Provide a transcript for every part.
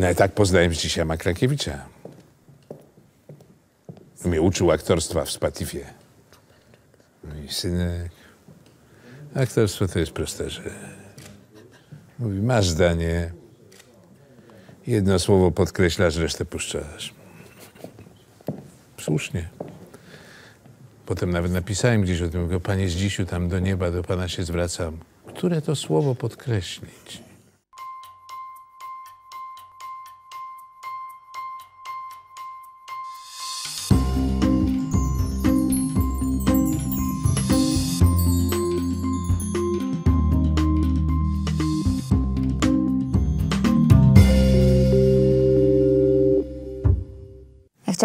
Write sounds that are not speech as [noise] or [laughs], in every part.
No i tak poznałem dzisiaj Makrakiewicza. Mnie uczył aktorstwa w Spatifie. Mój no synek. Aktorstwo to jest proste, że mówi, masz zdanie, jedno słowo podkreślasz, resztę puszczasz. Słusznie. Potem nawet napisałem gdzieś o tym, mówię, panie Zdzisiu, tam do nieba, do pana się zwracam. Które to słowo podkreślić?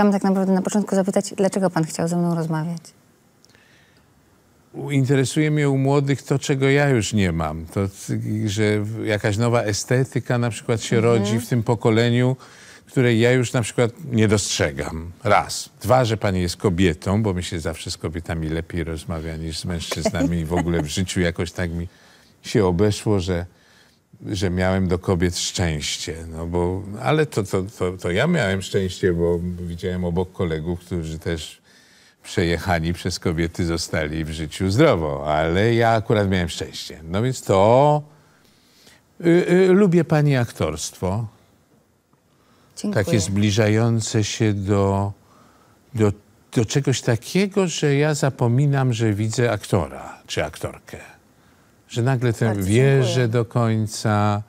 chciałam tak naprawdę na początku zapytać, dlaczego pan chciał ze mną rozmawiać? interesuje mnie u młodych to, czego ja już nie mam. To, że jakaś nowa estetyka na przykład się mhm. rodzi w tym pokoleniu, której ja już na przykład nie dostrzegam. Raz. Dwa, że pani jest kobietą, bo mi się zawsze z kobietami lepiej rozmawia niż z mężczyznami i w ogóle w życiu jakoś tak mi się obeszło, że że miałem do kobiet szczęście. No bo, ale to, to, to, to ja miałem szczęście, bo widziałem obok kolegów, którzy też przejechani przez kobiety zostali w życiu zdrowo, ale ja akurat miałem szczęście. No więc to y, y, lubię pani aktorstwo. Dziękuję. Takie zbliżające się do, do, do czegoś takiego, że ja zapominam, że widzę aktora czy aktorkę że nagle ten Bardzo wierzę dziękuję. do końca,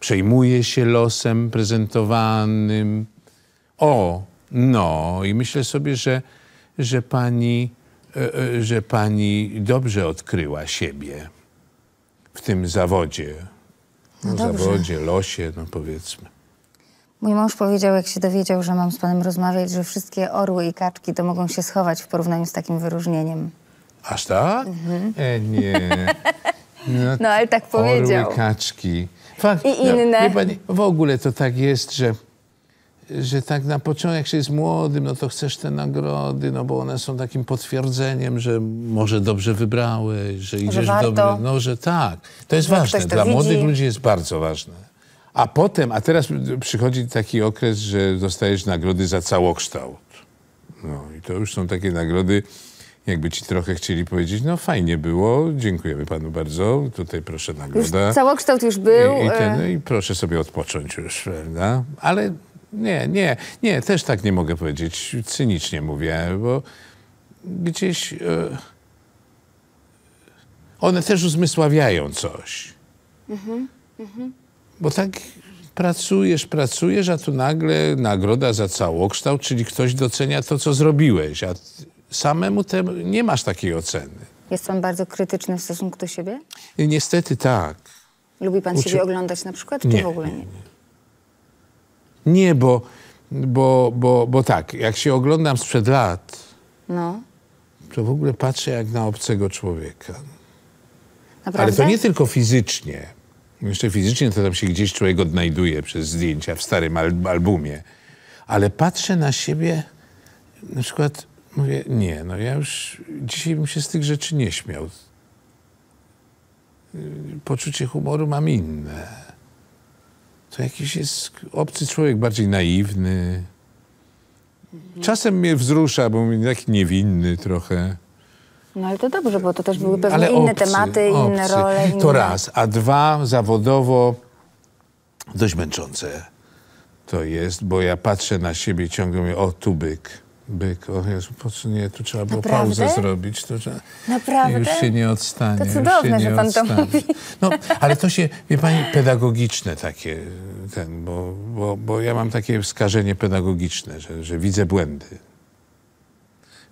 przejmuje się losem prezentowanym. O, no i myślę sobie, że, że, pani, e, e, że pani dobrze odkryła siebie w tym zawodzie. No zawodzie, losie, no powiedzmy. Mój mąż powiedział, jak się dowiedział, że mam z panem rozmawiać, że wszystkie orły i kaczki to mogą się schować w porównaniu z takim wyróżnieniem. Aż tak? Mhm. E, nie. [laughs] No, no ale tak powiedział. Orły, kaczki. Fakt, I inne. No, pani, w ogóle to tak jest, że, że tak na początku, jak się jest młodym, no to chcesz te nagrody, no bo one są takim potwierdzeniem, że może dobrze wybrałeś, że idziesz dobrze, No, że tak. To jest ważne. To Dla widzi. młodych ludzi jest bardzo ważne. A potem, a teraz przychodzi taki okres, że dostajesz nagrody za całokształt. No i to już są takie nagrody, jakby ci trochę chcieli powiedzieć, no fajnie było, dziękujemy panu bardzo, tutaj proszę nagroda. Już całokształt już był. I, i, ten, e. I proszę sobie odpocząć już, prawda? Ale nie, nie, nie, też tak nie mogę powiedzieć, cynicznie mówię, bo gdzieś... E, one też uzmysławiają coś. Mhm, mhm. Bo tak pracujesz, pracujesz, a tu nagle nagroda za całokształt, czyli ktoś docenia to, co zrobiłeś, a samemu temu nie masz takiej oceny. Jest pan bardzo krytyczny w stosunku do siebie? Niestety tak. Lubi pan Uczy... siebie oglądać na przykład, nie, czy w ogóle nie? Nie, nie. nie bo, bo, bo, bo tak, jak się oglądam sprzed lat, no. to w ogóle patrzę jak na obcego człowieka. Naprawdę? Ale to nie tylko fizycznie. Jeszcze fizycznie to tam się gdzieś człowiek odnajduje przez zdjęcia w starym al albumie. Ale patrzę na siebie na przykład Mówię, no nie, no ja już dzisiaj bym się z tych rzeczy nie śmiał. Y, poczucie humoru mam inne. To jakiś jest obcy człowiek, bardziej naiwny. Czasem mnie wzrusza, bo taki niewinny trochę. No ale to dobrze, bo to też były pewne ale inne obcy, tematy, obcy. inne role. Inne... To raz, a dwa zawodowo dość męczące to jest, bo ja patrzę na siebie ciągle mówię, o tu byk byk, o Jezu, po co nie, tu trzeba było Naprawdę? pauzę zrobić. To, że Naprawdę? Już się nie odstanie. To cudowne, że pan odstanie. to mówi. No, ale to się, wie pani, pedagogiczne takie, ten, bo, bo, bo ja mam takie wskażenie pedagogiczne, że, że widzę błędy.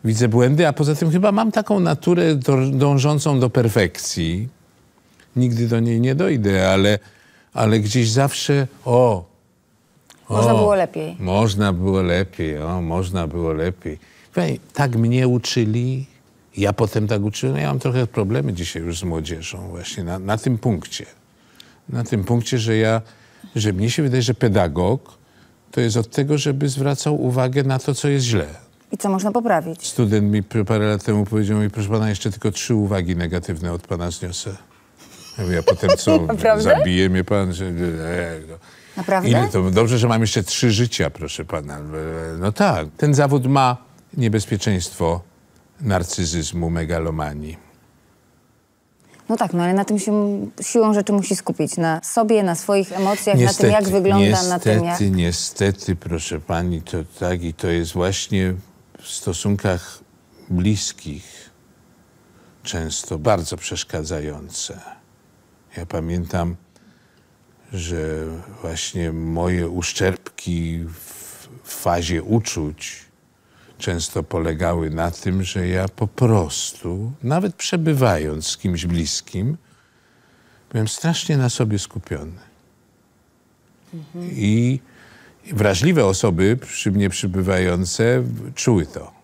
Widzę błędy, a poza tym chyba mam taką naturę do, dążącą do perfekcji. Nigdy do niej nie dojdę, ale, ale gdzieś zawsze, o, można o, było lepiej. Można było lepiej, o, można było lepiej. Tak mnie uczyli, ja potem tak uczyłem. No, ja mam trochę problemy dzisiaj już z młodzieżą właśnie na, na tym punkcie. Na tym punkcie, że ja, że mnie się wydaje, że pedagog to jest od tego, żeby zwracał uwagę na to, co jest źle. I co można poprawić. Student mi parę lat temu powiedział mi, proszę pana, jeszcze tylko trzy uwagi negatywne od pana zniosę. Ja potem co, [laughs] zabije mnie pan? Że... Naprawdę? Ile to, dobrze, że mam jeszcze trzy życia, proszę pana. E, no tak, ten zawód ma niebezpieczeństwo narcyzyzmu, megalomanii. No tak, no ale na tym się siłą rzeczy musi skupić. Na sobie, na swoich emocjach, niestety, na tym, jak wygląda, niestety, na tym, jak... Niestety, niestety, proszę pani, to tak i to jest właśnie w stosunkach bliskich często bardzo przeszkadzające. Ja pamiętam że właśnie moje uszczerbki w fazie uczuć często polegały na tym, że ja po prostu, nawet przebywając z kimś bliskim, byłem strasznie na sobie skupiony. Mhm. I wrażliwe osoby przy mnie przybywające czuły to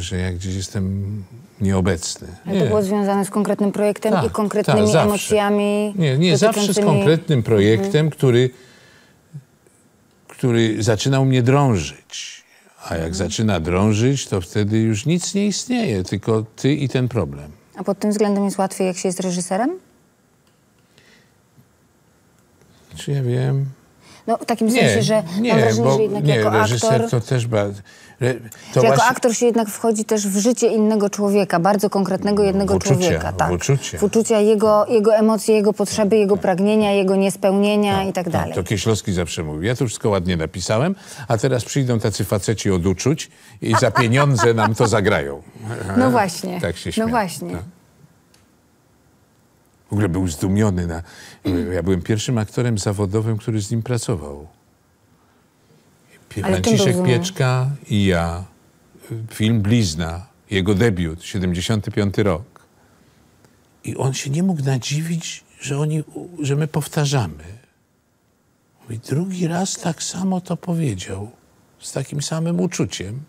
że ja gdzieś jestem nieobecny. Ale to było związane z konkretnym projektem tak, i tak, konkretnymi tak, emocjami? Nie, nie zawsze z konkretnym projektem, mhm. który, który zaczynał mnie drążyć. A jak mhm. zaczyna drążyć, to wtedy już nic nie istnieje, tylko ty i ten problem. A pod tym względem jest łatwiej, jak się jest reżyserem? Czy ja wiem? No w takim nie, sensie, że nie, mam wrażenie, bo, że jednak nie, jako reżyser aktor... to też bardzo... Re, to jako właśnie... aktor się jednak wchodzi też w życie innego człowieka, bardzo konkretnego jednego w uczucia, człowieka. Tak. W uczucia. W uczucia jego, jego emocje, jego potrzeby, jego tak. pragnienia, jego niespełnienia tak, i tak, tak dalej. No, to Kieślowski zawsze mówił. Ja to wszystko ładnie napisałem, a teraz przyjdą tacy faceci od uczuć i za pieniądze nam to zagrają. No właśnie. Tak się śmiał. No właśnie. No. W ogóle był zdumiony. Na, ja byłem pierwszym aktorem zawodowym, który z nim pracował. Franciszek Pieczka i ja. Film Blizna, jego debiut, 75 rok. I on się nie mógł nadziwić, że, oni, że my powtarzamy. I drugi raz tak samo to powiedział, z takim samym uczuciem.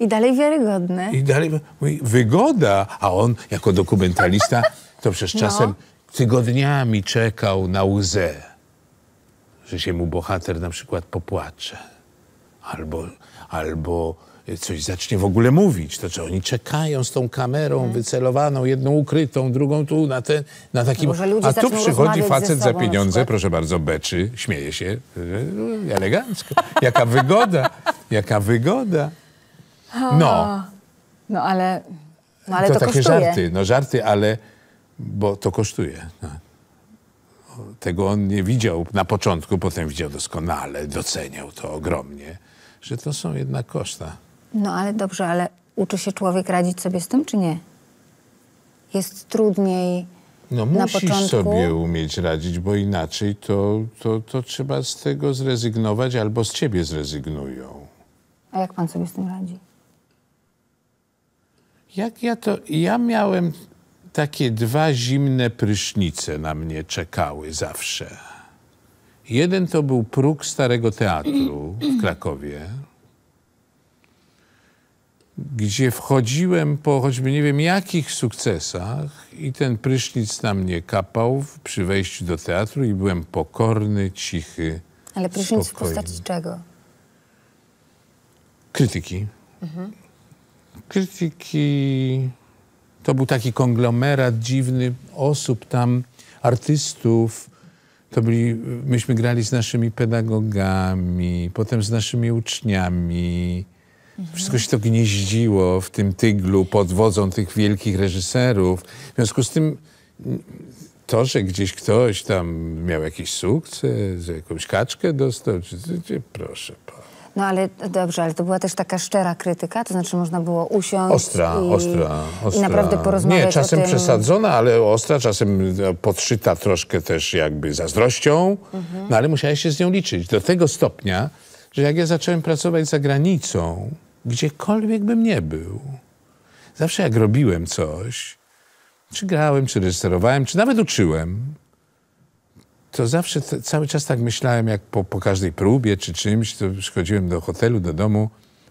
I dalej wiarygodny. I dalej mówi, wygoda, a on jako dokumentalista, to przez no. czasem no tygodniami czekał na łzę, że się mu bohater na przykład popłacze, albo, albo coś zacznie w ogóle mówić. To czy oni czekają z tą kamerą hmm. wycelowaną, jedną ukrytą, drugą tu, na, ten, na takim... A tu przychodzi facet za pieniądze, proszę bardzo, beczy, śmieje się, y, elegancko. Jaka wygoda, jaka wygoda. No. [laughs] No ale, no, ale to, to takie kosztuje. żarty, no żarty, ale bo to kosztuje. No. Tego on nie widział na początku, potem widział doskonale, doceniał to ogromnie, że to są jednak koszta. No ale dobrze, ale uczy się człowiek radzić sobie z tym, czy nie? Jest trudniej. No musisz początku... sobie umieć radzić, bo inaczej to, to, to trzeba z tego zrezygnować albo z ciebie zrezygnują. A jak pan sobie z tym radzi? Jak ja to... Ja miałem takie dwa zimne prysznice na mnie czekały zawsze. Jeden to był próg Starego Teatru w Krakowie, gdzie wchodziłem po choćby nie wiem jakich sukcesach i ten prysznic na mnie kapał przy wejściu do teatru i byłem pokorny, cichy, Ale prysznic spokojny. w postaci czego? Krytyki. Mhm. Krytyki to był taki konglomerat dziwny osób tam, artystów. To byli, myśmy grali z naszymi pedagogami, potem z naszymi uczniami. Wszystko się to gnieździło w tym tyglu pod wodzą tych wielkich reżyserów. W związku z tym to, że gdzieś ktoś tam miał jakiś sukces, jakąś kaczkę dostał, czy, czy, proszę no ale dobrze, ale to była też taka szczera krytyka, to znaczy można było usiąść ostra, i, ostra, ostra. i naprawdę porozmawiać Nie, czasem przesadzona, ale ostra, czasem no, podszyta troszkę też jakby zazdrością, mhm. no ale musiałeś się z nią liczyć. Do tego stopnia, że jak ja zacząłem pracować za granicą, gdziekolwiek bym nie był, zawsze jak robiłem coś, czy grałem, czy reżyserowałem, czy nawet uczyłem, to zawsze cały czas tak myślałem, jak po, po każdej próbie czy czymś, to przychodziłem do hotelu, do domu.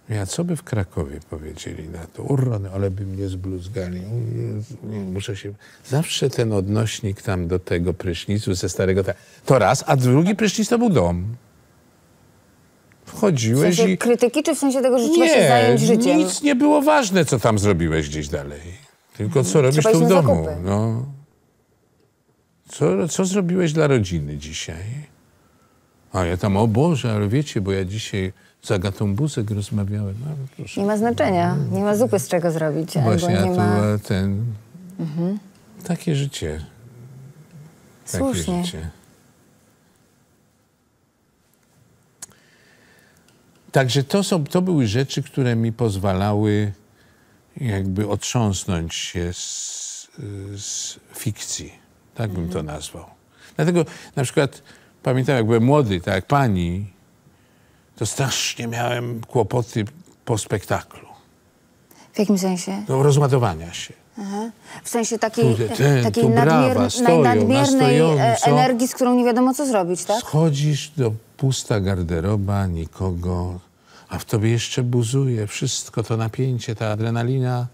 Ja co by w Krakowie powiedzieli na to? Urony, ale by mnie zbluzgali. Muszę się... Zawsze ten odnośnik tam do tego prysznicu ze starego... To raz, a drugi prysznic to był dom. Wchodziłeś w sensie i... krytyki, czy w sensie tego, że nie, trzeba się zająć życiem? nic nie było ważne, co tam zrobiłeś gdzieś dalej. Tylko co robisz tu w domu. No. Co, co zrobiłeś dla rodziny dzisiaj? A ja tam, o Boże, ale wiecie, bo ja dzisiaj z Agatą Buzek rozmawiałem. No, proszę, nie ma znaczenia, no, nie ma zupy z czego zrobić. Właśnie, a tu ma... ten... Mhm. Takie życie. Takie Słusznie. życie. Także to, są, to były rzeczy, które mi pozwalały jakby otrząsnąć się z, z fikcji. Tak bym to nazwał. Dlatego na przykład pamiętam, jak byłem młody, tak jak pani, to strasznie miałem kłopoty po spektaklu. W jakim sensie? Do rozładowania się. Aha. W sensie takiej, tu, ten, takiej tu brawa, stoją, nadmiernej e, energii, z którą nie wiadomo co zrobić, tak? Schodzisz do pusta garderoba, nikogo, a w tobie jeszcze buzuje wszystko to napięcie, ta adrenalina.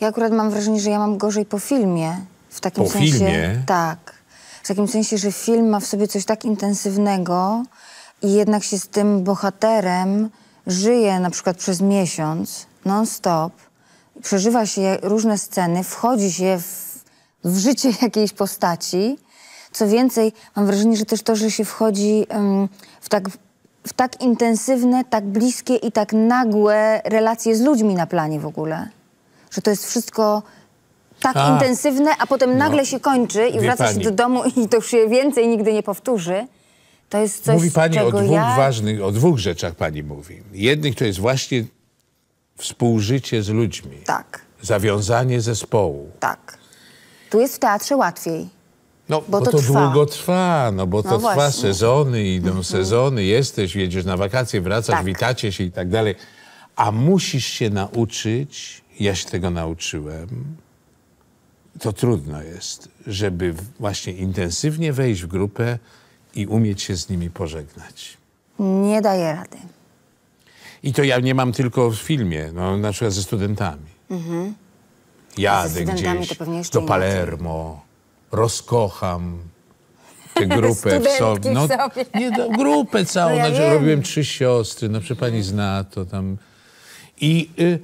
Ja akurat mam wrażenie, że ja mam gorzej po filmie. W takim po sensie, filmie? Tak. W takim sensie, że film ma w sobie coś tak intensywnego i jednak się z tym bohaterem żyje na przykład przez miesiąc non-stop, przeżywa się różne sceny, wchodzi się w, w, życie [laughs] jakiejś postaci. Co więcej, mam wrażenie, że też to, że się wchodzi um, w, tak, w tak intensywne, tak bliskie i tak nagłe relacje z ludźmi na planie w ogóle. Że to jest wszystko tak a. intensywne, a potem no. nagle no. się kończy i Wie wraca pani. się do domu i to już się więcej nigdy nie powtórzy. To jest coś, Mówi pani o dwóch ja... ważnych, o dwóch rzeczach pani mówi. Jednych to jest właśnie współżycie z ludźmi. Tak. Zawiązanie zespołu. Tak. Tu jest w teatrze łatwiej. No, bo, bo to, to trwa. długo trwa, no bo no to trwa sezony sezony, idą mhm. sezony, jesteś, jedziesz na wakacje, wracasz, tak. witacie się i tak dalej. A musisz się nauczyć, ja się tego nauczyłem, to trudno jest, żeby właśnie intensywnie wejść w grupę i umieć się z nimi pożegnać. Nie daję rady. I to ja nie mam tylko w filmie, no, na przykład ze studentami. Mhm. Jadę gdzieś do Palermo, rozkocham tę [laughs] grupę w sobie. No, sobie. Nie, no, grupę całą, no ja znaczy, robiłem trzy siostry, no przy pani zna to tam. I... Y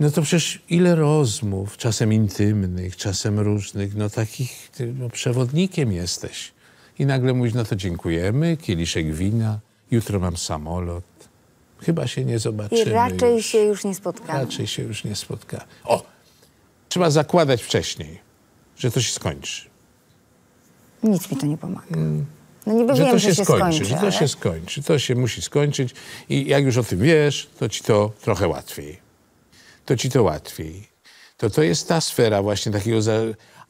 no to przecież ile rozmów, czasem intymnych, czasem różnych, no takich no, przewodnikiem jesteś. I nagle mówisz, no to dziękujemy, kieliszek wina, jutro mam samolot. Chyba się nie zobaczymy. I raczej już. się już nie spotkamy. Raczej się już nie spotka. O! Trzeba zakładać wcześniej, że to się skończy. Nic mi to nie pomaga. Mm. No niby że wiem, to się, że się skończy, skończy że to się skończy, to się musi skończyć i jak już o tym wiesz, to ci to trochę łatwiej to ci to łatwiej. To to jest ta sfera właśnie takiego... Za...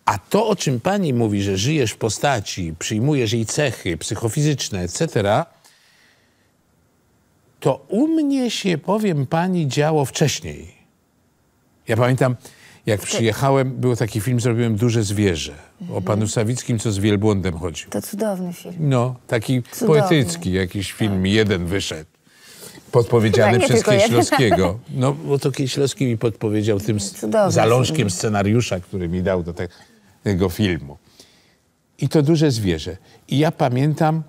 A to, o czym pani mówi, że żyjesz w postaci, przyjmujesz jej cechy psychofizyczne, etc., to u mnie się, powiem pani, działo wcześniej. Ja pamiętam, jak przyjechałem, był taki film, zrobiłem Duże Zwierzę. Mhm. O panu Sawickim, co z wielbłądem chodził. To cudowny film. No, taki cudowny. poetycki jakiś film, tak. jeden wyszedł. Podpowiedziany Chyba, przez Kieślowskiego. No, bo to Kieślowski mi podpowiedział tym Cudowne, zalążkiem scenariusza, który mi dał do tego filmu. I to duże zwierzę. I ja pamiętam,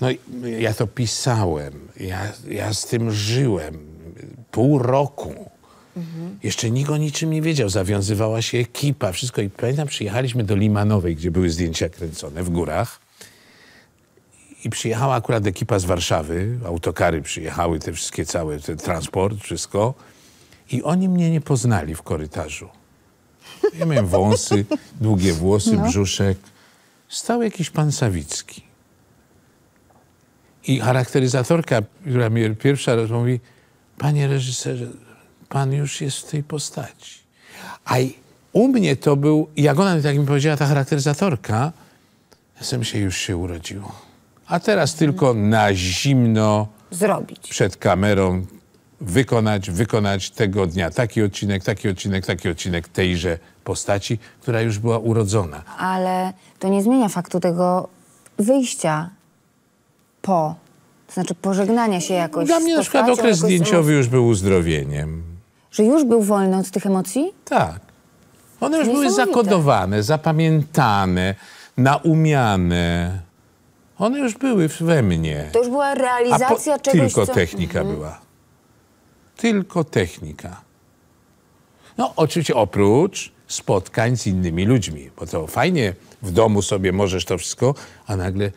no ja to pisałem, ja, ja z tym żyłem pół roku. Mhm. Jeszcze nikt o niczym nie wiedział. Zawiązywała się ekipa, wszystko. I pamiętam, przyjechaliśmy do Limanowej, gdzie były zdjęcia kręcone w górach. I przyjechała akurat ekipa z Warszawy, autokary przyjechały, te wszystkie całe, ten transport, wszystko. I oni mnie nie poznali w korytarzu. Ja miałem wąsy, długie włosy, no. brzuszek. Stał jakiś pan Sawicki. I charakteryzatorka, która mnie pierwsza raz mówi, panie reżyserze, pan już jest w tej postaci. A u mnie to był, jak ona tak mi powiedziała, ta charakteryzatorka, ja sam się już się urodziło a teraz tylko na zimno zrobić. Przed kamerą wykonać, wykonać tego dnia taki odcinek, taki odcinek, taki odcinek tejże postaci, która już była urodzona. Ale to nie zmienia faktu tego wyjścia po, to znaczy pożegnania się jakoś. Dla mnie na przykład okres zdjęciowy już był uzdrowieniem. Że już był wolny od tych emocji? Tak. One już były zakodowane, zapamiętane, naumiane. One już były we mnie. To już była realizacja po, czegoś, Tylko co... technika mhm. była. Tylko technika. No oczywiście oprócz spotkań z innymi ludźmi, bo to fajnie w domu sobie możesz to wszystko, a nagle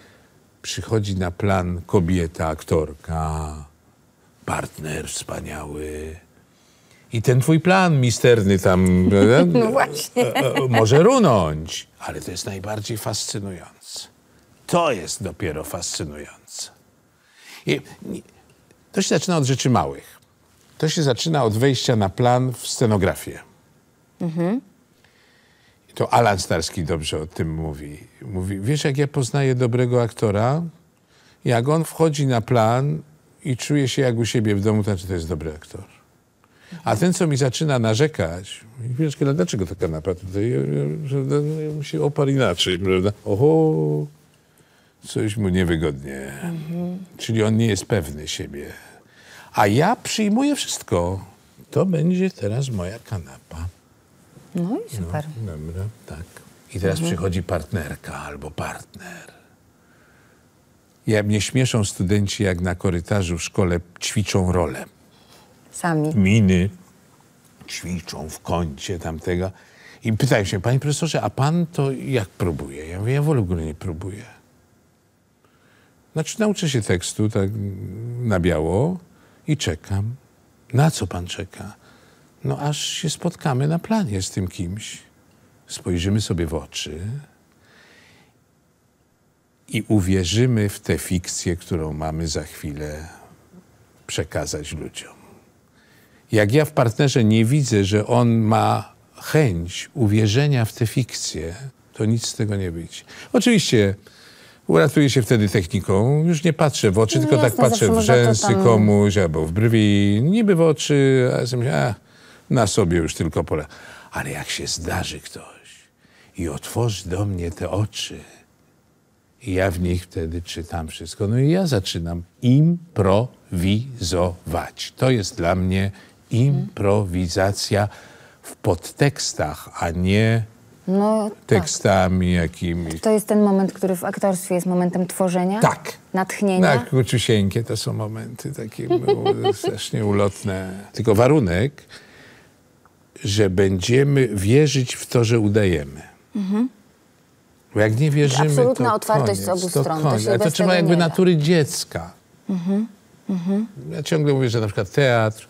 przychodzi na plan kobieta, aktorka, partner wspaniały. I ten twój plan misterny tam [laughs] e, e, no właśnie. E, może runąć, ale to jest najbardziej fascynujące. To jest dopiero fascynujące. I to się zaczyna od rzeczy małych. To się zaczyna od wejścia na plan w scenografię. Mhm. To Alan Starski dobrze o tym mówi. Mówi, wiesz, jak ja poznaję dobrego aktora, jak on wchodzi na plan i czuje się jak u siebie w domu, to znaczy to jest dobry aktor. A ten, co mi zaczyna narzekać, wiesz, dlaczego ta kanapa tutaj? Ja, ja, ja, ja się oparł inaczej, prawda? Oho, coś mu niewygodnie. Mhm. Czyli on nie jest pewny siebie. A ja przyjmuję wszystko. To będzie teraz moja kanapa. No i super. No, dobra, tak. I teraz mhm. przychodzi partnerka albo partner. Ja mnie śmieszą studenci, jak na korytarzu w szkole ćwiczą rolę. Sami. Miny ćwiczą w kącie tamtego. I pytają się, panie profesorze, a pan to jak próbuje? Ja mówię, ja w ogóle nie próbuję. Znaczy nauczę się tekstu tak na biało i czekam. Na co pan czeka? No aż się spotkamy na planie z tym kimś. Spojrzymy sobie w oczy i uwierzymy w tę fikcję, którą mamy za chwilę przekazać ludziom. Jak ja w partnerze nie widzę, że on ma chęć uwierzenia w tę fikcję, to nic z tego nie być. Oczywiście Uratuję się wtedy techniką, już nie patrzę w oczy, tylko jasne, tak patrzę w rzęsy tam... komuś albo w brwi, niby w oczy, a jestem a, na sobie już tylko pole. Ale jak się zdarzy ktoś i otworzy do mnie te oczy, i ja w nich wtedy czytam wszystko. No i ja zaczynam improwizować. To jest dla mnie improwizacja w podtekstach, a nie no, tekstami tak. jakimiś. To jest ten moment, który w aktorstwie jest momentem tworzenia? Tak. Natchnienia? Tak, króciusieńkie to są momenty takie [laughs] strasznie ulotne. Tylko warunek, że będziemy wierzyć w to, że udajemy. Mhm. Bo jak nie wierzymy, Absolutna to otwartość koniec, z obu to stron. To Ale to trzeba jakby natury dziecka. Mhm. Mhm. Ja ciągle mówię, że na przykład teatr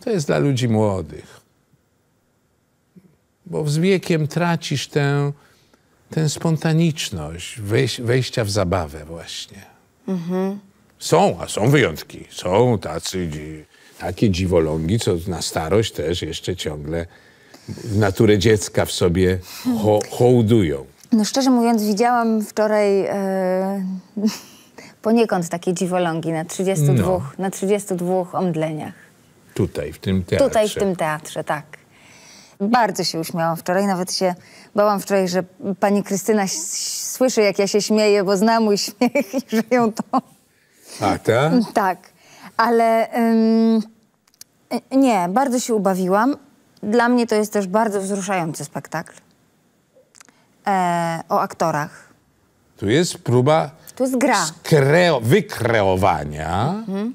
to jest dla ludzi młodych bo z wiekiem tracisz tę, tę spontaniczność wejścia w zabawę właśnie. Mhm. Są, a są wyjątki. Są tacy, takie dziwolągi, co na starość też jeszcze ciągle naturę dziecka w sobie ho hołdują. No szczerze mówiąc, widziałam wczoraj yy, [laughs] poniekąd takie dziwolągi na 32, no. na 32 omdleniach. Tutaj, w tym teatrze. Tutaj, w tym teatrze, tak. Bardzo się uśmiałam wczoraj, nawet się bałam wczoraj, że pani Krystyna słyszy, jak ja się śmieję, bo zna mój [laughs] śmiech i że ją to... A, tak? Tak, ale ym, nie, bardzo się ubawiłam. Dla mnie to jest też bardzo wzruszający spektakl e, o aktorach. Tu jest próba tu jest gra. wykreowania. Mhm.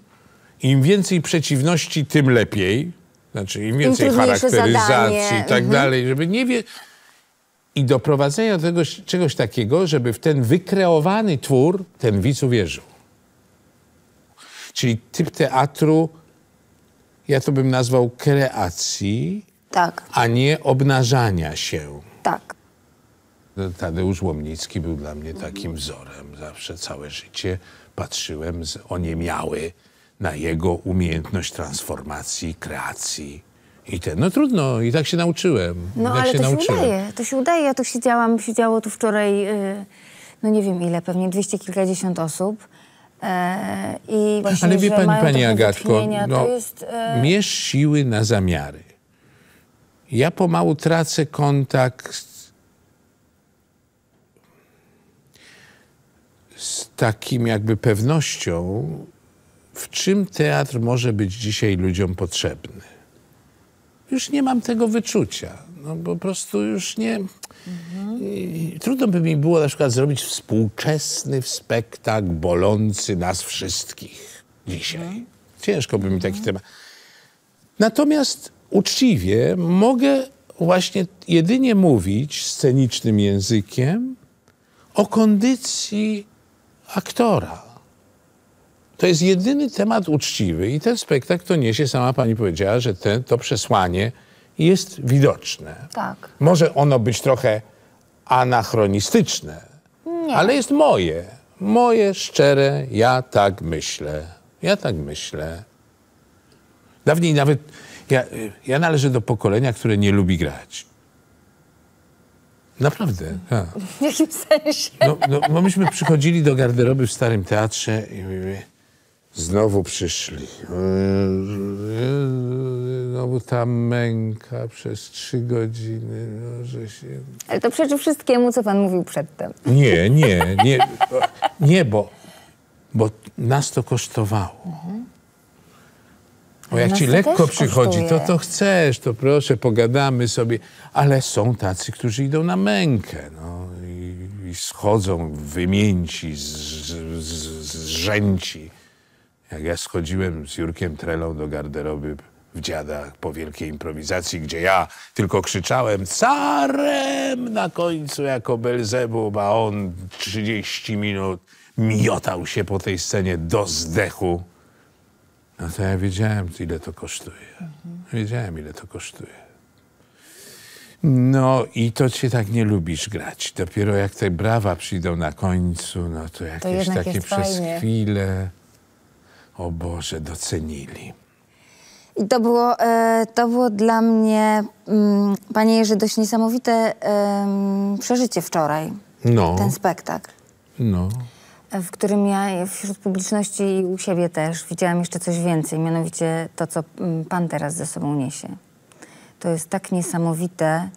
Im więcej przeciwności, tym lepiej. Znaczy im więcej Im charakteryzacji i tak mhm. dalej, żeby nie wie... I doprowadzenia do tego, czegoś takiego, żeby w ten wykreowany twór ten widz uwierzył. Czyli typ teatru, ja to bym nazwał kreacji, tak. a nie obnażania się. Tak. No, Tadeusz Łomnicki był dla mnie takim wzorem. Zawsze całe życie patrzyłem z oniemiały. miały na jego umiejętność transformacji, kreacji. I ten, no trudno, i tak się nauczyłem. No tak ale się to nauczyłem. się udaje, to się udaje. Ja tu siedziałam, siedziało tu wczoraj, yy, no nie wiem ile, pewnie dwieście kilkadziesiąt osób. E, I właśnie, Ale wie pani, pani Agatko, no, jest, e, mierz siły na zamiary. Ja pomału tracę kontakt z takim jakby pewnością, w czym teatr może być dzisiaj ludziom potrzebny. Już nie mam tego wyczucia. No po prostu już nie... Mhm. Trudno by mi było na przykład zrobić współczesny spektakl bolący nas wszystkich dzisiaj. Ciężko by mi taki mhm. temat. Natomiast uczciwie mogę właśnie jedynie mówić scenicznym językiem o kondycji aktora to jest jedyny temat uczciwy i ten spektakl to niesie, sama pani powiedziała, że te, to przesłanie jest widoczne. Tak. Może ono być trochę anachronistyczne, Nie. ale jest moje. Moje, szczere, ja tak myślę. Ja tak myślę. Dawniej nawet ja, ja należę do pokolenia, które nie lubi grać. Naprawdę. Ha. Tak. W jakim sensie? No, no, myśmy przychodzili do garderoby w Starym Teatrze i mówimy, Znowu przyszli. Znowu ta męka przez trzy godziny, no, że się... Ale to przeczy wszystkiemu, co pan mówił przedtem. Nie, nie, [laughs] nie. Nie, bo, bo nas to kosztowało. Bo jak ci lekko przychodzi, to to chcesz, to proszę, pogadamy sobie. Ale są tacy, którzy idą na mękę, no. I, schodzą wymięci, zrzęci. z, z, z jak ja schodziłem z Jurkiem Trelą do garderoby w dziada po wielkiej improwizacji, gdzie ja tylko krzyczałem carem na końcu jako Belzebub, a on 30 minut miotał się po tej scenie do zdechu. No to ja wiedziałem, ile to kosztuje. Wiedziałem, ile to kosztuje. No i to cię tak nie lubisz grać. Dopiero jak te brawa przyjdą na końcu, no to jakieś to takie przez fajnie. chwilę o Boże, docenili. I to było, e, to było dla mnie, mm, panie Jerzy, dość niesamowite przeżycie wczoraj. No. Ten spektakl. No. E, w którym ja wśród publiczności i u siebie też widziałam jeszcze coś więcej, mianowicie to, co mm, pan teraz ze sobą niesie. To jest tak niesamowite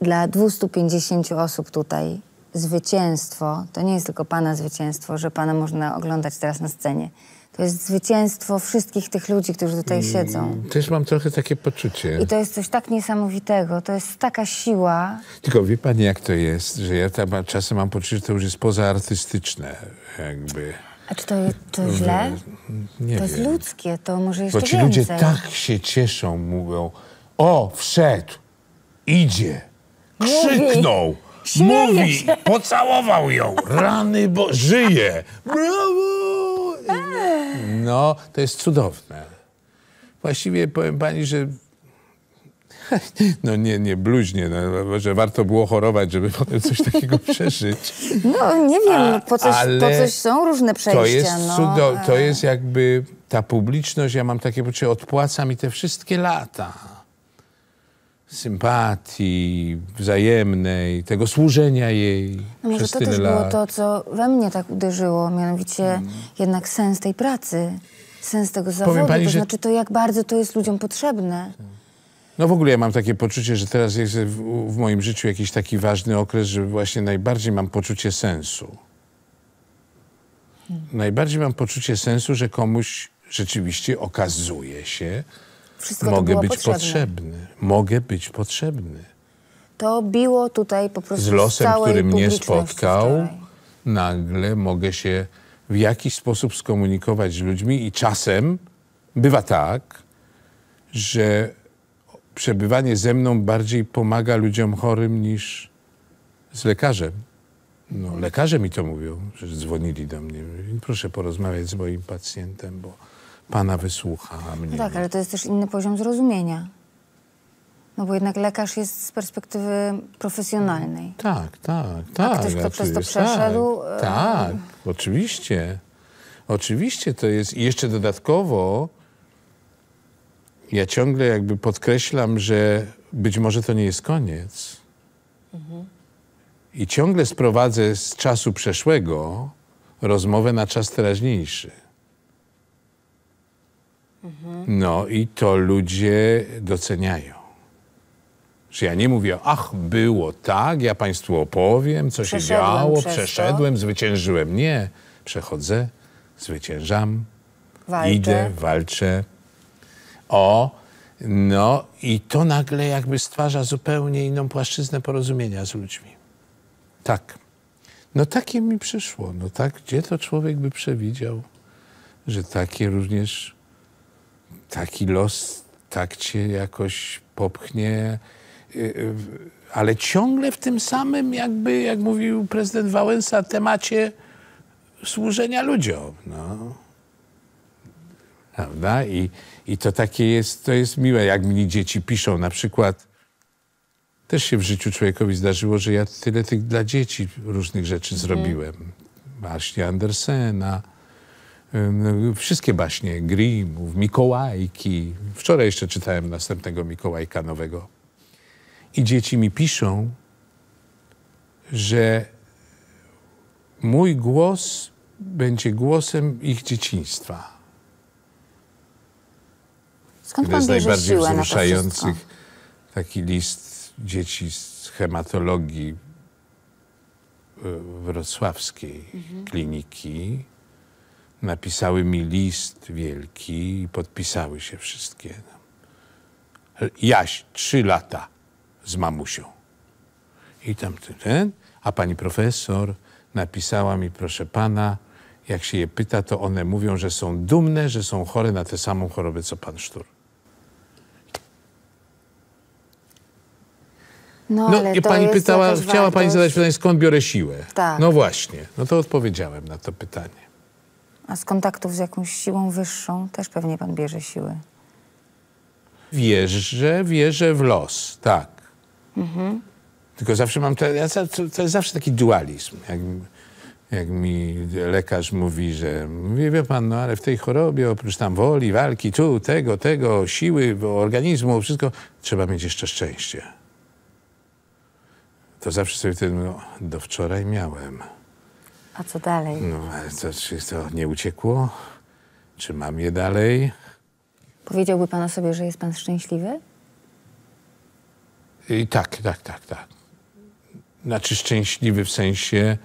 dla 250 osób tutaj. Zwycięstwo, to nie jest tylko pana zwycięstwo, że pana można oglądać teraz na scenie to jest zwycięstwo wszystkich tych ludzi, którzy tutaj mm, siedzą. Też mam trochę takie poczucie. I to jest coś tak niesamowitego. To jest taka siła. Tylko wie pani, jak to jest, że ja tam czasem mam poczucie, że to już jest pozaartystyczne jakby. A czy to, to źle? Nie to wiem. jest ludzkie, to może jeszcze Bo ci więcej. ludzie tak się cieszą, mówią, o, wszedł, idzie, krzyknął. Śmieje mówi, się. pocałował ją, rany, bo żyje, brawo! No, to jest cudowne. Właściwie powiem pani, że [laughs] no nie, nie bluźnie, no, że warto było chorować, żeby [laughs] potem coś takiego [laughs] przeżyć. No nie wiem, A, po, coś, po coś są różne przejścia. To jest, no. cudo, to jest jakby ta publiczność, ja mam takie poczucie, odpłaca mi te wszystkie lata sympatii wzajemnej, tego służenia jej no może przez to tyle też lat. było to, co we mnie tak uderzyło, mianowicie hmm. jednak sens tej pracy, sens tego zawodu, pani, to że... znaczy to, jak bardzo to jest ludziom potrzebne. No w ogóle ja mam takie poczucie, że teraz jest w, w moim życiu jakiś taki ważny okres, że właśnie najbardziej mam poczucie sensu. Hmm. Najbardziej mam poczucie sensu, że komuś rzeczywiście okazuje się, wszystko Mogę być potrzebne. potrzebny. Mogę być potrzebny. To biło tutaj po prostu. Z losem, który mnie spotkał, wczoraj. nagle mogę się w jakiś sposób skomunikować z ludźmi i czasem bywa tak, że przebywanie ze mną bardziej pomaga ludziom chorym niż z lekarzem. No, lekarze mi to mówią, że dzwonili do mnie. Proszę porozmawiać z moim pacjentem, bo pana wysłucha, a mnie. No tak, ale to jest też inny poziom zrozumienia. No bo jednak lekarz jest z perspektywy profesjonalnej. Tak, tak, tak. A ktoś, kto przez to tak. przeszedł... Tak, tak oczywiście. Oczywiście to jest... I jeszcze dodatkowo ja ciągle jakby podkreślam, że być może to nie jest koniec. Mhm. I ciągle sprowadzę z czasu przeszłego rozmowę na czas teraźniejszy. No i to ludzie doceniają. Że ja nie mówię, ach, było tak, ja Państwu opowiem, co się działo, przeszedłem, to. zwyciężyłem. Nie, przechodzę, zwyciężam, walczę. idę, walczę. O, no i to nagle jakby stwarza zupełnie inną płaszczyznę porozumienia z ludźmi. Tak. No takie mi przyszło. No tak, gdzie to człowiek by przewidział, że takie również taki los tak cię jakoś popchnie, y, y, ale ciągle w tym samym, jakby, jak mówił prezydent Wałęsa, temacie służenia ludziom. No. Prawda? I, I to takie jest, to jest miłe, jak mi dzieci piszą na przykład. Też się w życiu człowiekowi zdarzyło, że ja tyle tych dla dzieci różnych rzeczy mhm. zrobiłem. Właśnie Andersena, wszystkie baśnie Grimmów, Mikołajki. Wczoraj jeszcze czytałem następnego Mikołajka nowego. I dzieci mi piszą, że mój głos będzie głosem ich dzieciństwa. Skąd Jeden z najbardziej wzruszających taki list dzieci z hematologii y, wrocławskiej mhm. kliniki napisały mi list wielki i podpisały się wszystkie. Jaś, trzy lata z mamusią. I tam ten, a pani profesor napisała mi, proszę pana, jak się je pyta, to one mówią, że są dumne, że są chore na tę samą chorobę, co pan Sztur. No, no ale pani pytała, chciała wartość. pani zadać pytanie, skąd biorę siłę? Tak. No właśnie, no to odpowiedziałem na to pytanie. A z kontaktów z jakąś siłą wyższą też pewnie pan bierze siły. Wierzę, wierzę w los, tak. Mhm. Tylko zawsze mam, ja, to, to, jest zawsze taki dualizm. Jak, jak mi lekarz mówi, że mówi, wie pan, no ale w tej chorobie oprócz tam woli, walki, tu, tego, tego, siły, organizmu, wszystko, trzeba mieć jeszcze szczęście. To zawsze sobie ten, no, do wczoraj miałem. A co dalej? No, co, czy to nie uciekło? Czy mam je dalej? Powiedziałby pan o sobie, że jest pan szczęśliwy? I tak, tak, tak, tak. Znaczy szczęśliwy w sensie...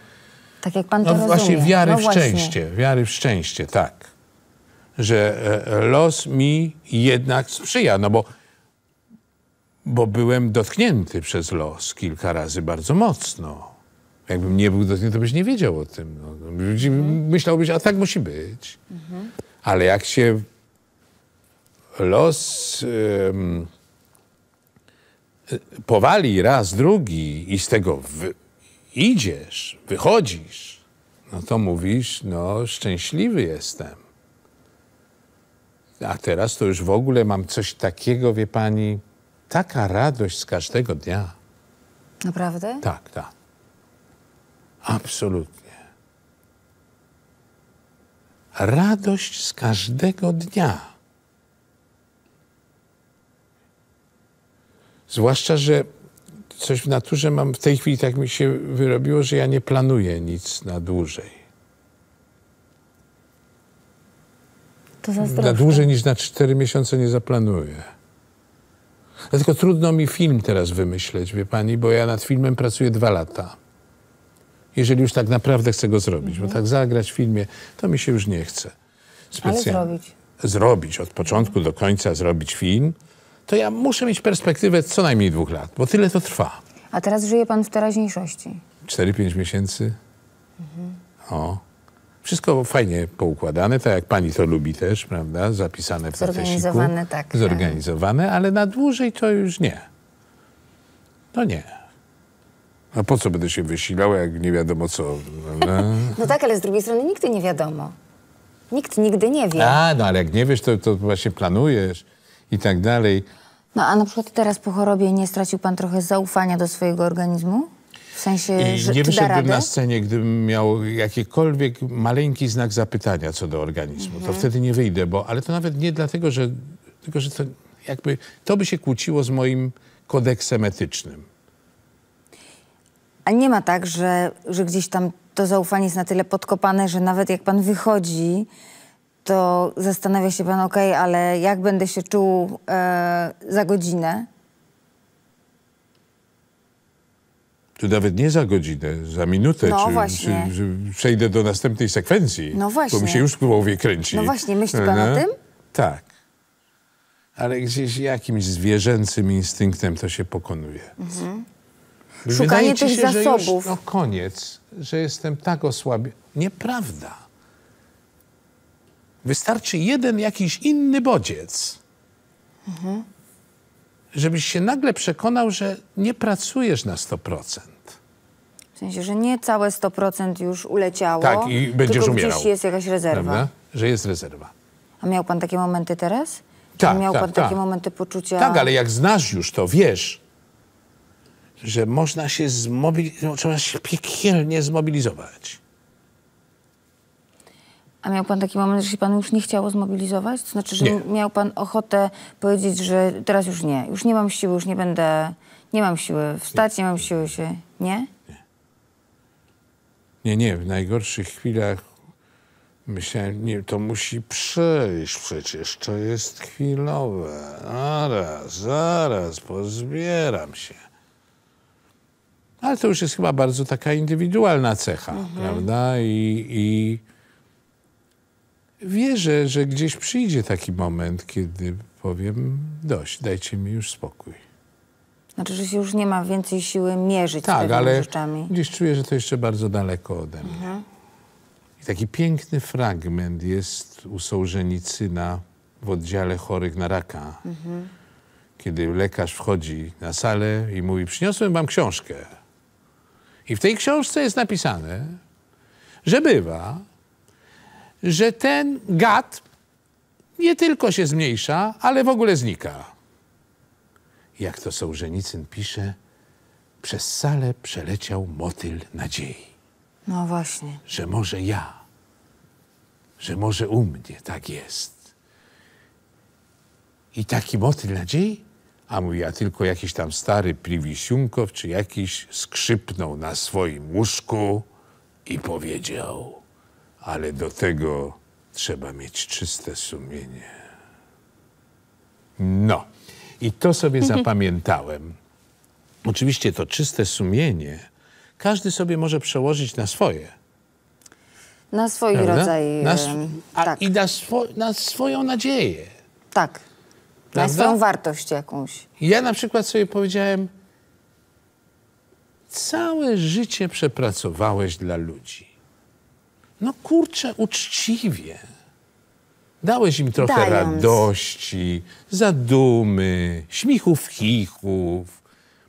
Tak jak pan to no, rozumie. Właśnie wiary no w właśnie. szczęście, wiary w szczęście, tak. Że e, e, los mi jednak sprzyja, no bo, bo byłem dotknięty przez los kilka razy bardzo mocno. Jakbym nie był dotknięty, to byś nie wiedział o tym. No, mhm. Myślałbyś, a tak musi być. Mhm. Ale jak się los y, powali raz, drugi i z tego wy idziesz, wychodzisz, no to mówisz, no szczęśliwy jestem. A teraz to już w ogóle mam coś takiego, wie pani, taka radość z każdego dnia. Naprawdę? Tak, tak. Absolutnie. Radość z każdego dnia. Zwłaszcza, że coś w naturze mam w tej chwili tak mi się wyrobiło, że ja nie planuję nic na dłużej. To Na dłużej niż na cztery miesiące nie zaplanuję. Dlatego trudno mi film teraz wymyśleć, wie pani, bo ja nad filmem pracuję dwa lata jeżeli już tak naprawdę chcę go zrobić, mhm. bo tak zagrać w filmie, to mi się już nie chce. Specjalnie. Ale zrobić. Zrobić, od początku do końca zrobić film, to ja muszę mieć perspektywę co najmniej dwóch lat, bo tyle to trwa. A teraz żyje pan w teraźniejszości. Cztery, pięć miesięcy. Mhm. O. Wszystko fajnie poukładane, tak jak pani to lubi też, prawda? Zapisane w Zorganizowane, tak. Zorganizowane, ale na dłużej to już nie. No nie. A po co będę się wysilał, jak nie wiadomo co? [laughs] no tak, ale z drugiej strony nigdy nie wiadomo. Nikt nigdy nie wie. A, no ale jak nie wiesz, to, to właśnie planujesz i tak dalej. No a na przykład teraz po chorobie nie stracił pan trochę zaufania do swojego organizmu? W sensie, że nie wyszedłbym na scenie, gdybym miał jakikolwiek maleńki znak zapytania co do organizmu. Mhm. To wtedy nie wyjdę, bo, ale to nawet nie dlatego, że, tylko, że to, jakby, to by się kłóciło z moim kodeksem etycznym. A nie ma tak, że, że gdzieś tam to zaufanie jest na tyle podkopane, że nawet jak pan wychodzi, to zastanawia się pan, ok, ale jak będę się czuł e, za godzinę? Tu nawet nie za godzinę, za minutę, no czy, właśnie. Czy, czy przejdę do następnej sekwencji, no właśnie. bo mi się już w głowie kręci. No właśnie, myśli pan no, o mhm. tym? Tak. Ale gdzieś jakimś zwierzęcym instynktem to się pokonuje. Mhm. Szukanie Wydaje tych się, zasobów. Że już, no koniec, że jestem tak osłabiony. Nieprawda. Wystarczy jeden jakiś inny bodziec, mhm. żebyś się nagle przekonał, że nie pracujesz na 100%. W sensie, że nie całe 100% już uleciało. Tak, i będziesz tylko umierał. Gdzieś jest jakaś rezerwa. Prawda? Że jest rezerwa. A miał pan takie momenty teraz? Tak, Czy miał tak, pan tak. takie momenty poczucia. Tak, ale jak znasz już to, wiesz, że można się zmobilizować, no, trzeba się piekielnie zmobilizować. A miał pan taki moment, że się pan już nie chciało zmobilizować? To znaczy, że nie. miał pan ochotę powiedzieć, że teraz już nie, już nie mam siły, już nie będę, nie mam siły wstać, nie, nie mam siły się, nie? Nie, nie, w najgorszych chwilach myślałem, nie, to musi przejść przecież, to jest chwilowe. Zaraz, zaraz, pozbieram się. Ale to już jest chyba bardzo taka indywidualna cecha, mhm. prawda? I, I wierzę, że gdzieś przyjdzie taki moment, kiedy powiem dość, dajcie mi już spokój. Znaczy, że się już nie ma więcej siły mierzyć tak, z ale rzeczami. gdzieś czuję, że to jeszcze bardzo daleko ode mnie. Mhm. I taki piękny fragment jest u Sołżenicyna w oddziale chorych na raka. Mhm kiedy lekarz wchodzi na salę i mówi: Przyniosłem wam książkę. I w tej książce jest napisane, że bywa, że ten gad nie tylko się zmniejsza, ale w ogóle znika. Jak to Sołżenicyn pisze, przez salę przeleciał motyl nadziei. No właśnie. Że może ja, że może u mnie tak jest. I taki motyl nadziei a mówi, a tylko jakiś tam stary Priwisiunkow czy jakiś skrzypnął na swoim łóżku i powiedział, ale do tego trzeba mieć czyste sumienie. No. I to sobie mhm. zapamiętałem. Oczywiście to czyste sumienie każdy sobie może przełożyć na swoje. Na swój Prawda? rodzaj. Na sw a, tak. I na, swo na swoją nadzieję. Tak. Na swoją wartość jakąś. Ja na przykład sobie powiedziałem, całe życie przepracowałeś dla ludzi. No kurczę, uczciwie. Dałeś im trochę Dając. radości, zadumy, śmichów, chichów.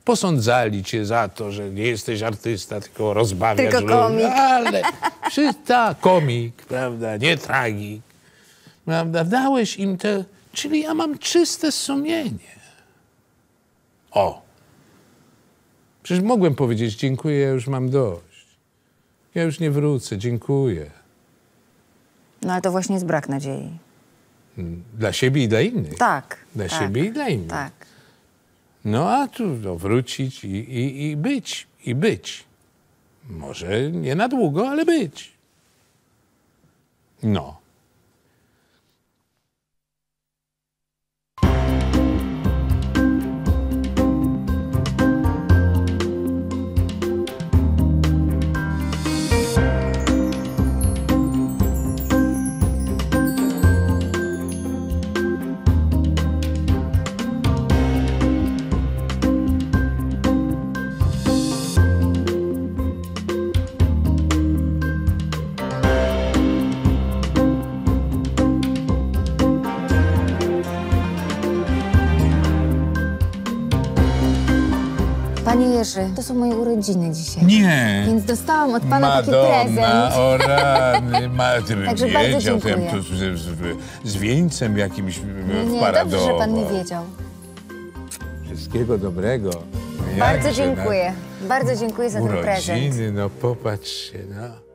Posądzali cię za to, że nie jesteś artysta, tylko rozbawiasz tylko komik. Ludzi. Ale przy, ta, komik, prawda, nie tragik. Prawda? Dałeś im te Czyli ja mam czyste sumienie. O! Przecież mogłem powiedzieć: Dziękuję, ja już mam dość. Ja już nie wrócę, dziękuję. No ale to właśnie jest brak nadziei. Hmm, dla siebie i dla innych. Tak. Dla tak, siebie i dla innych. Tak. No a tu no, wrócić i, i, i być, i być. Może nie na długo, ale być. No. To są moje urodziny dzisiaj. Nie. Więc dostałam od pana Madonna, taki prezent. o rany, [laughs] Madry, Także bardzo wiedział, to dziękuję. tu z, z, z wieńcem jakimś y, Nie, w nie, dobrze, że pan nie wiedział. Wszystkiego dobrego. Bardzo dziękuję. Bardzo dziękuję za ten prezent. Urodziny, no popatrz się, no.